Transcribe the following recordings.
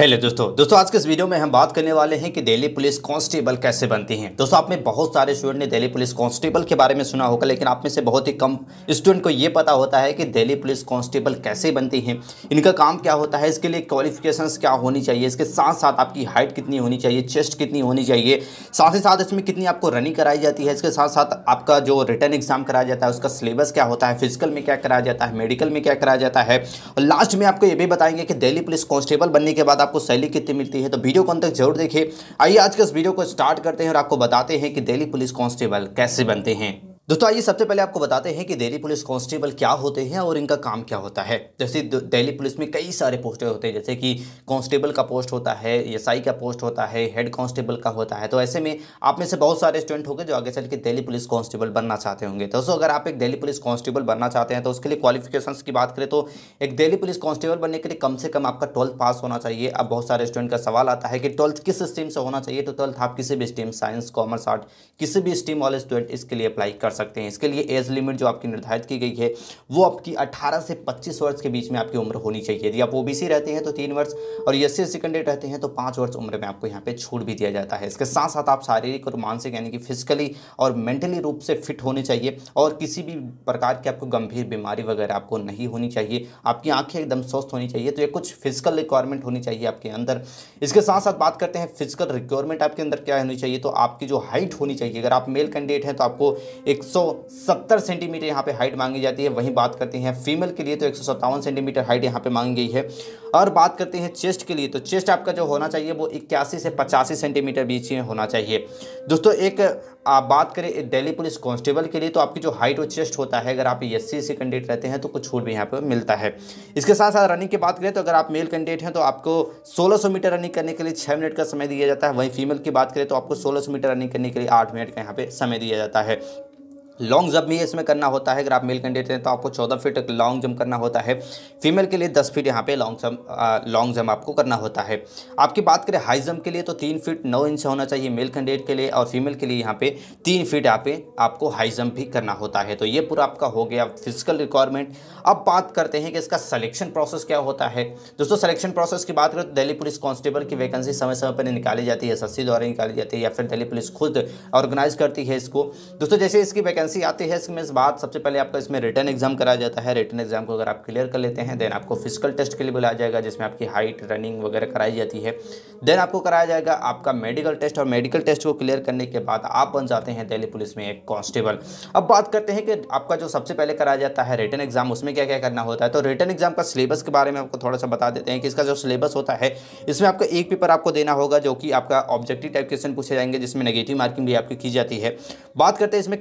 hello दोस्तों दोस्तों आज के इस वीडियो में हम बात करने वाले हैं कि दिल्ली पुलिस कांस्टेबल कैसे बनती हैं दोस्तों आप में बहुत सारे स्टूडेंट ने दिल्ली पुलिस कांस्टेबल के बारे में सुना होगा लेकिन आप में से बहुत ही कम स्टूडेंट को ये पता होता है कि दिल्ली पुलिस कांस्टेबल कैसे बनती हैं इनका काम क्या होता है इसके लिए क्वालिफिकेशन क्या होनी चाहिए इसके साथ साथ आपकी हाइट कितनी होनी चाहिए चेस्ट कितनी होनी चाहिए साथ ही साथ इसमें कितनी आपको रनिंग कराई जाती है इसके साथ साथ आपका जो रिटर्न एग्जाम कराया जाता है उसका सिलेबस क्या होता है फिजिकल में क्या कराया जाता है मेडिकल में क्या कराया जाता है और लास्ट में आपको ये भी बताएंगे कि दिल्ली पुलिस कॉन्स्टेबल बनने के बाद आपको सैली कितनी मिलती है तो वीडियो को अंत तक जरूर देखें आइए आज के इस वीडियो को स्टार्ट करते हैं और आपको बताते हैं कि दिल्ली पुलिस कांस्टेबल कैसे बनते हैं दोस्तों आइए सबसे पहले आपको बताते हैं कि दिल्ली पुलिस कांस्टेबल क्या होते हैं और इनका काम क्या होता है जैसे दिल्ली पुलिस में कई सारे पोस्टें होते हैं जैसे कि कांस्टेबल का पोस्ट होता है एसआई का पोस्ट होता है हेड कांस्टेबल का होता है तो ऐसे में आप में से बहुत सारे स्टूडेंट होंगे जो आगे चल के दिल्ली पुलिस कांस्टेबल बनना चाहते होंगे तो दोस्तों अगर आप एक दिल्ली पुलिस कांस्टेबल बनना चाहते हैं तो उसके लिए क्वालिफिकेशन की बात करें तो एक दिल्ली पुलिस कांस्टेबल बनने के लिए कम से कम आपका ट्वेल्थ पास होना चाहिए अब बहुत सारे स्टूडेंट का सवाल आता है कि ट्वेल्थ किस स्ट्रीम से होना चाहिए तो ट्वेल्थ आप किसी भी स्ट्रीम साइंस कॉमर्स आर्ट किसी भी स्ट्रीम वाले स्टूडेंट इसके लिए अप्लाई कर सकते हैं इसके लिए एज लिमिट जो आपकी निर्धारित की गई है वो आपकी 18 से 25 वर्ष के बीच में आपकी उम्र होनी चाहिए यदि आप ओबीसी रहते हैं तो तीन वर्ष और एस सी कैंडिडेट रहते हैं तो पाँच वर्ष उम्र में आपको यहाँ पर छूट भी दिया जाता है इसके साथ साथ आप शारीरिक और मानसिक यानी कि फिजिकली और मेंटली रूप से फिट होने चाहिए और किसी भी प्रकार की आपको गंभीर बीमारी वगैरह आपको नहीं होनी चाहिए आपकी आंखें एकदम स्वस्थ होनी चाहिए तो ये कुछ फिजिकल रिक्वायरमेंट होनी चाहिए आपके अंदर इसके साथ साथ बात करते हैं फिजिकल रिक्वायरमेंट आपके अंदर क्या होनी चाहिए तो आपकी जो हाइट होनी चाहिए अगर आप मेल कैंडिडेट हैं तो आपको एक 170 सेंटीमीटर यहाँ पे हाइट मांगी जाती है वहीं बात करते हैं फीमेल के लिए तो एक सेंटीमीटर हाइट यहाँ पे मांगी गई है और बात करते हैं चेस्ट के लिए तो चेस्ट आपका जो होना चाहिए वो इक्यासी से पचासी सेंटीमीटर बीच में होना चाहिए दोस्तों एक आप बात करें दिल्ली पुलिस कांस्टेबल के लिए तो आपकी जो हाइट और चेस्ट होता है अगर आप एस सी कैंडिडेट रहते हैं तो कुछ छूट भी यहाँ पर मिलता है इसके साथ साथ रनिंग की बात करें तो अगर आप मेल कैंडिडेट हैं तो आपको 1600 मीटर रनिंग करने के लिए छः मिनट का समय दिया जाता है वहीं फीमेल की बात करें तो आपको सौ मीटर रनिंग करने के लिए आठ मिनट का यहाँ पे समय दिया जाता है लॉन्ग जंप भी इसमें करना होता है अगर आप मेल कैंडिडेट हैं तो आपको चौदह फीट लॉन्ग जंप करना होता है फीमेल के लिए दस फीट यहाँ पे लॉन्ग जंप लॉन्ग जंप आपको करना होता है आपकी बात करें हाई जंप के लिए तो तीन फीट नौ इंच होना चाहिए मेल कैंडिडेट के लिए और फीमेल के लिए यहाँ पे तीन फीट यहाँ पे आपको हाई जंप भी करना होता है तो ये पूरा आपका हो गया फिजिकल रिक्वायरमेंट अब बात करते हैं कि इसका सलेक्शन प्रोसेस क्या होता है दोस्तों सलेक्शन प्रोसेस की बात करें तो दिल्ली पुलिस कॉन्स्टेबल की वैकेंसी समय समय पर निकाली जाती है एस द्वारा निकाली जाती है या फिर दिल्ली पुलिस खुद ऑर्गेनाइज करती है इसको दोस्तों जैसे इसकी वैकेंसी वैकेंसी आती है इसमें इस बात सबसे पहले आपका इसमें रिटर्न एग्जाम कराया जाता है रिटर्न एग्जाम को अगर आप क्लियर कर लेते हैं देन आपको फिजिकल टेस्ट के लिए बुलाया जाएगा जिसमें आपकी हाइट रनिंग वगैरह कराई जाती है देन आपको कराया जाएगा आपका मेडिकल टेस्ट और मेडिकल टेस्ट को क्लियर करने के बाद आप बन जाते हैं दिल्ली पुलिस में एक कॉन्स्टेबल अब बात करते हैं कि आपका जो सबसे पहले कराया जाता है रिटर्न एग्जाम उसमें क्या क्या करना होता है तो रिटर्न एग्जाम का सिलेबस के बारे में आपको थोड़ा सा बता देते हैं कि इसका जो सिलेबस होता है इसमें आपको एक पेपर आपको देना होगा जो कि आपका ऑब्जेक्टिव टाइप क्वेश्चन पूछे जाएंगे जिसमें नेगेटिव मार्किंग भी आपकी की जाती है बात करते हैं इसमें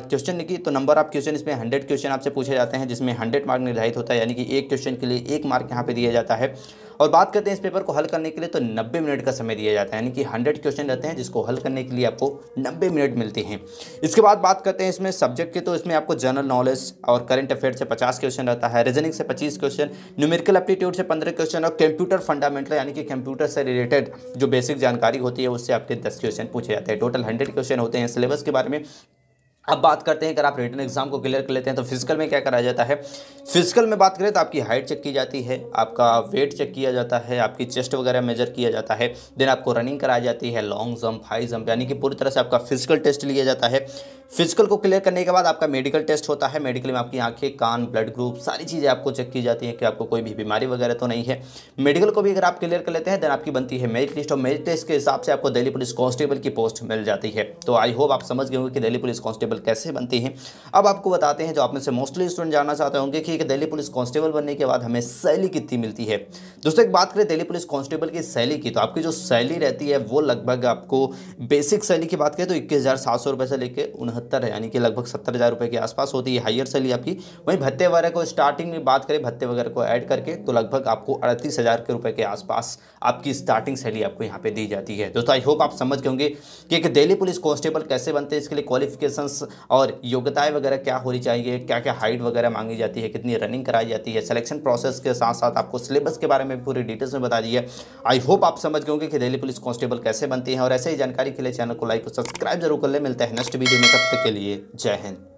क्वेश्चन लिखी तो नंबर ऑफ क्वेश्चन इसमें हंड्रेड क्वेश्चन आपसे पूछे जाते हैं जिसमें हंड्रेड मार्क निर्धारित होता है यानी कि एक क्वेश्चन के लिए एक मार्क यहाँ पर दिया जाता है और बात करते हैं इस पेपर को हल करने के लिए तो नब्बे मिनट का समय दिया जाता है यानी कि हंड्रेड क्वेश्चन रहते हैं जिसको हल करने के लिए आपको नब्बे मिनट मिलते हैं इसके बाद बात करते हैं इसमें सब्जेक्ट के तो इसमें आपको जनरल नॉलेज और करंट अफेयर से पचास क्वेश्चन रहता है रीजनिंग से पच्चीस क्वेश्चन न्यूमेरिकल एप्टीट्यूड से पंद्रह क्वेश्चन और कंप्यूटर फंडामेंटल यानी कि कंप्यूटर से रिलेटेड जो बेसिक जानकारी होती है उससे आपके दस क्वेश्चन पूछे जाते हैं टोटल हंड्रेड क्वेश्चन होते हैं सिलेबस के बारे में अब बात करते हैं अगर आप रिटर्न एग्जाम को क्लियर कर लेते हैं तो फिजिकल में क्या कराया जाता है फिजिकल में बात करें तो आपकी हाइट चेक की जाती है आपका वेट चेक किया जाता है आपकी चेस्ट वगैरह मेजर किया जाता है देन आपको रनिंग कराई जाती है लॉन्ग जंप हाई जंप यानी कि पूरी तरह से आपका फिजिकल टेस्ट लिया जाता है फिजिकल को क्लियर करने के बाद आपका मेडिकल टेस्ट होता है मेडिकल में आपकी आंखें कान ब्लड ग्रुप सारी चीज़ें आपको चेक की जाती हैं कि आपको कोई भी बीमारी वगैरह तो नहीं है मेडिकल को भी अगर आप क्लियर कर लेते हैं देन आपकी बनती है मेरिट लिस्ट और मेरिट लिस्ट के हिसाब से आपको दिल्ली पुलिस कांस्टेबल की पोस्ट मिल जाती है तो आई होप आप समझ गए कि दिल्ली पुलिस कांस्टेबल कांस्टेबल कैसे बनती हैं अब आपको बताते हैं जो आप में से मोस्टली स्टूडेंट जानना चाहते होंगे कि एक दिल्ली पुलिस कांस्टेबल बनने के बाद हमें सैली कितनी मिलती है दोस्तों एक बात करें दिल्ली पुलिस कांस्टेबल की सैली की तो आपकी जो सैली रहती है वो लगभग आपको बेसिक सैली की बात करें तो इक्कीस से लेकर उनहत्तर यानी कि लगभग सत्तर के आसपास होती है हायर सैली आपकी वहीं भत्ते वगैरह को स्टार्टिंग में बात करें भत्ते वगैरह को ऐड करके तो लगभग आपको अड़तीस के रुपए के आसपास आपकी स्टार्टिंग सैली आपको यहाँ पे दी जाती है दोस्तों आई होप आप समझ गए होंगे कि एक दिल्ली पुलिस कांस्टेबल कैसे बनते हैं इसके लिए क्वालिफिकेशंस और योग्यताएं वगैरह क्या होनी चाहिए क्या क्या हाइट वगैरह मांगी जाती है कितनी रनिंग कराई जाती है सिलेक्शन प्रोसेस के साथ साथ आपको सिलेबस के बारे में पूरी डिटेल्स में बता दी है आई होप आप समझ गए कि दिल्ली पुलिस कॉन्स्टेबल कैसे बनती है और ऐसे ही जानकारी के लिए चैनल को लाइक और सब्सक्राइब जरूर कर ले मिलते हैं नेक्स्ट वीडियो में तब तक के लिए जय हिंद